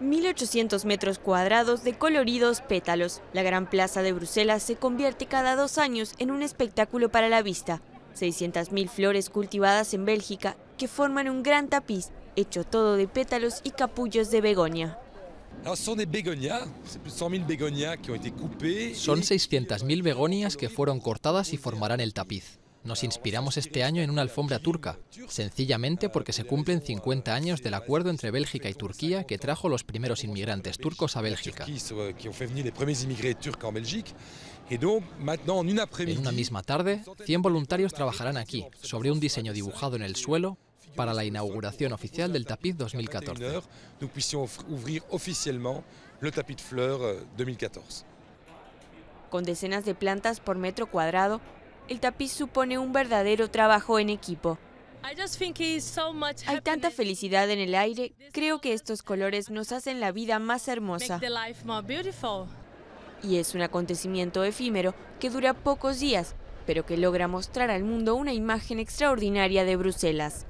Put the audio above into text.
1.800 metros cuadrados de coloridos pétalos. La Gran Plaza de Bruselas se convierte cada dos años en un espectáculo para la vista. 600.000 flores cultivadas en Bélgica que forman un gran tapiz, hecho todo de pétalos y capullos de begonia. Son 600.000 pues, begonias que fueron cortadas y formarán el tapiz. Nos inspiramos este año en una alfombra turca, sencillamente porque se cumplen 50 años del acuerdo entre Bélgica y Turquía que trajo los primeros inmigrantes turcos a Bélgica. En una misma tarde, 100 voluntarios trabajarán aquí, sobre un diseño dibujado en el suelo, para la inauguración oficial del tapiz 2014. Euh, Con decenas de plantas por metro cuadrado, el tapiz supone un verdadero trabajo en equipo. Hay tanta felicidad en el aire, creo que estos colores nos hacen la vida más hermosa. Y es un acontecimiento efímero que dura pocos días, pero que logra mostrar al mundo una imagen extraordinaria de Bruselas.